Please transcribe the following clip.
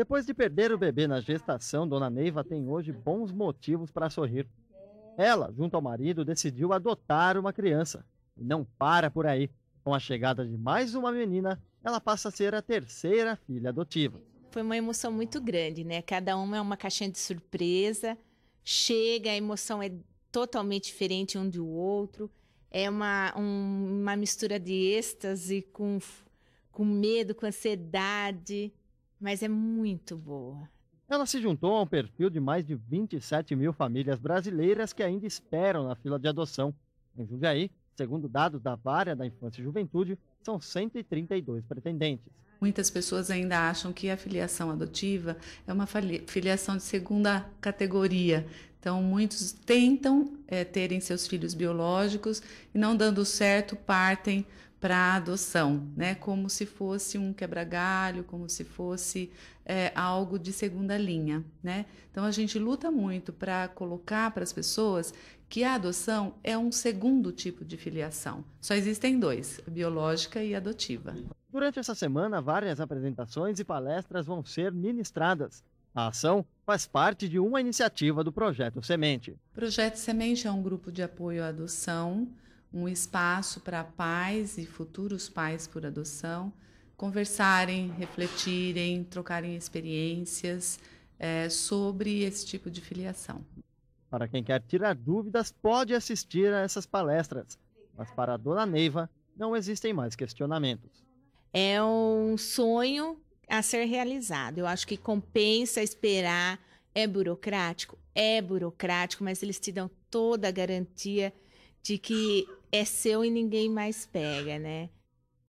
Depois de perder o bebê na gestação, Dona Neiva tem hoje bons motivos para sorrir. Ela, junto ao marido, decidiu adotar uma criança. E não para por aí. Com a chegada de mais uma menina, ela passa a ser a terceira filha adotiva. Foi uma emoção muito grande, né? Cada uma é uma caixinha de surpresa. Chega, a emoção é totalmente diferente um do outro. É uma, um, uma mistura de êxtase com, com medo, com ansiedade, mas é muito boa. Ela se juntou a um perfil de mais de 27 mil famílias brasileiras que ainda esperam na fila de adoção. Em Jundiaí, segundo dados da Vara da Infância e Juventude, são 132 pretendentes. Muitas pessoas ainda acham que a filiação adotiva é uma filiação de segunda categoria. Então, muitos tentam é, terem seus filhos biológicos e, não dando certo, partem para adoção, né? Como se fosse um quebra-galho, como se fosse é, algo de segunda linha, né? Então a gente luta muito para colocar para as pessoas que a adoção é um segundo tipo de filiação. Só existem dois, biológica e adotiva. Durante essa semana, várias apresentações e palestras vão ser ministradas. A ação faz parte de uma iniciativa do Projeto Semente. O Projeto Semente é um grupo de apoio à adoção um espaço para pais e futuros pais por adoção conversarem, refletirem, trocarem experiências é, sobre esse tipo de filiação. Para quem quer tirar dúvidas, pode assistir a essas palestras, mas para a dona Neiva não existem mais questionamentos. É um sonho a ser realizado. Eu acho que compensa esperar. É burocrático? É burocrático, mas eles te dão toda a garantia de que é seu e ninguém mais pega, né?